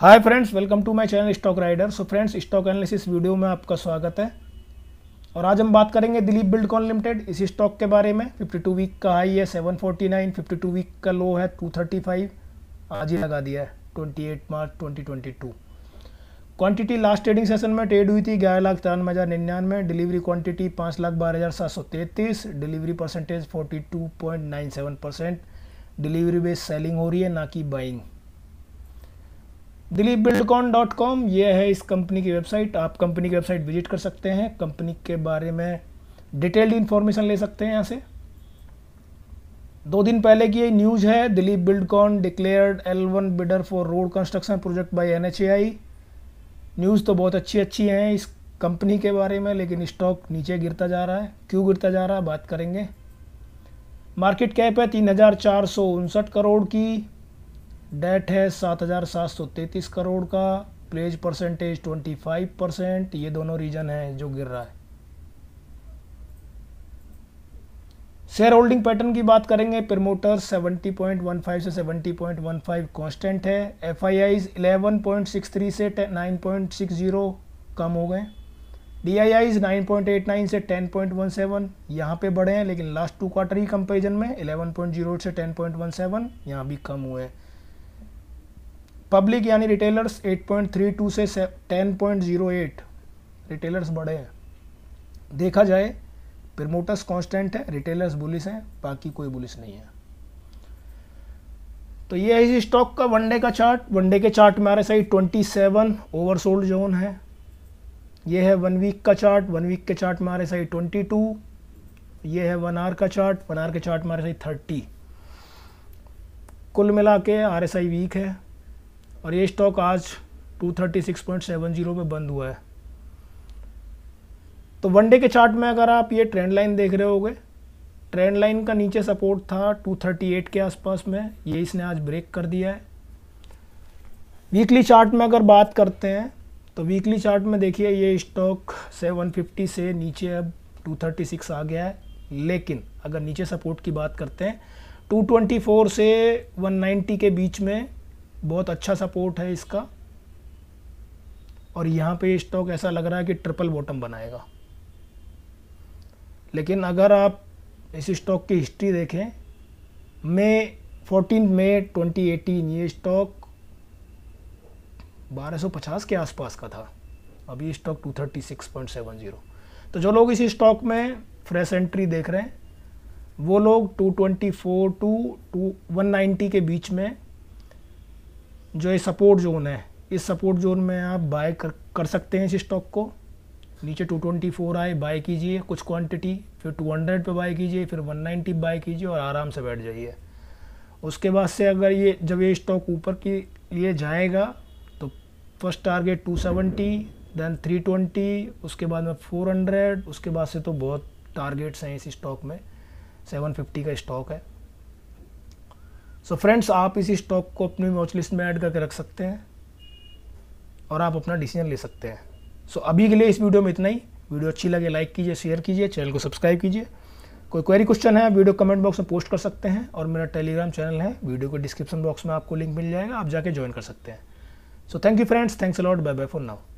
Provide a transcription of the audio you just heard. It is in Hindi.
hi friends welcome to my channel stock rider so friends stock analysis video में आपका स्वागत है और आज हम बात करेंगे दिलीप बिल्ड कॉन लिमिटेड इस स्टॉक के बारे में 52 वीक का हाई है 749 52 वीक का लो है 235 आज ही लगा दिया है 28 March 2022 quantity last trading session में ट्रेड हुई थी ग्यारह लाख तिरानवे हज़ार निन्यानवे डिलीवरी क्वान्टिटी पाँच लाख बारह हज़ार सात सौ तैंतीस delivery percentage forty two point nine seven percent delivery base selling हो रही है ना कि buying Dilip Buildcon dot com ये है इस कंपनी की वेबसाइट आप कंपनी की वेबसाइट विजिट कर सकते हैं कंपनी के बारे में डिटेल्ड इन्फॉर्मेशन ले सकते हैं यहाँ से दो दिन पहले की ये न्यूज है Dilip Buildcon declared L one bidder for road construction project by एन न्यूज़ तो बहुत अच्छी अच्छी हैं इस कंपनी के बारे में लेकिन स्टॉक नीचे गिरता जा रहा है क्यों गिरता जा रहा है बात करेंगे मार्केट कैप है तीन हज़ार चार सौ उनसठ करोड़ की डेट है सात हज़ार सात सौ तैंतीस करोड़ का pledge percentage twenty five percent ये दोनों रीजन है जो गिर रहा है शेयर होल्डिंग पैटर्न की बात करेंगे प्रमोटर्स 70.15 से 70.15 कांस्टेंट है एफ आई आईज इलेवन से 9.60 कम हो गए डी आई आईज नाइन से 10.17 यहाँ पे बढ़े हैं लेकिन लास्ट टू क्वार्टर ही कंपेरिजन में 11.08 से 10.17 यहाँ भी कम हुए हैं पब्लिक यानी रिटेलर्स 8.32 से 10.08 रिटेलर्स बढ़े हैं देखा जाए प्रमोटर्स कांस्टेंट है रिटेलर्स बुलिस हैं बाकी कोई बुलिस नहीं है तो ये है इस स्टॉक का वनडे का चार्ट वनडे के चार्ट में आ हमारे साइड 27 ओवरसोल्ड जोन है ये है वन वीक का चार्ट वन वीक के चार्ट में आ हमारे ट्वेंटी 22 ये है वन आर का चार्ट वन आर के चार्ट में रहे सही 30 कुल मिला के आर वीक है और ये स्टॉक आज 236.70 पे बंद हुआ है तो वनडे के चार्ट में अगर आप ये ट्रेंड लाइन देख रहे होगे ट्रेंड लाइन का नीचे सपोर्ट था 238 के आसपास में ये इसने आज ब्रेक कर दिया है वीकली चार्ट में अगर बात करते हैं तो वीकली चार्ट में देखिए ये स्टॉक 750 से नीचे अब 236 आ गया है लेकिन अगर नीचे सपोर्ट की बात करते हैं 224 से 190 के बीच में बहुत अच्छा सपोर्ट है इसका और यहाँ पे स्टॉक ऐसा लग रहा है कि ट्रिपल बॉटम बनाएगा लेकिन अगर आप इस स्टॉक की हिस्ट्री देखें मई फोर्टीन मई 2018 ये स्टॉक 1250 के आसपास का था अब ये स्टॉक 236.70 तो जो लोग इस स्टॉक में फ्रेश एंट्री देख रहे हैं वो लोग 224 टू 190 के बीच में जो ये सपोर्ट जोन है इस सपोर्ट जोन में आप बाय कर, कर सकते हैं इस स्टॉक को नीचे 224 आए बाय कीजिए कुछ क्वांटिटी फिर 200 पे बाय कीजिए फिर 190 बाय कीजिए और आराम से बैठ जाइए उसके बाद से अगर ये जब ये स्टॉक ऊपर के लिए जाएगा तो फर्स्ट टारगेट 270 देन थ्री उसके बाद में 400 उसके बाद से तो बहुत टारगेट्स हैं इस स्टॉक में 750 का स्टॉक है सो so फ्रेंड्स आप इसी स्टॉक को अपनी वॉच लिस्ट में ऐड करके रख सकते हैं और आप अपना डिसीजन ले सकते हैं सो so अभी के लिए इस वीडियो में इतना ही वीडियो अच्छी लगे लाइक कीजिए शेयर कीजिए चैनल को सब्सक्राइब कीजिए कोई क्वेरी क्वेश्चन है वीडियो कमेंट बॉक्स में पोस्ट कर सकते हैं और मेरा टेलीग्राम चैनल है वीडियो को डिस्क्रिप्शन बॉक्स में आपको लिंक मिल जाएगा आप जाके ज्वाइन कर सकते हैं so thank you friends thanks a lot bye bye for now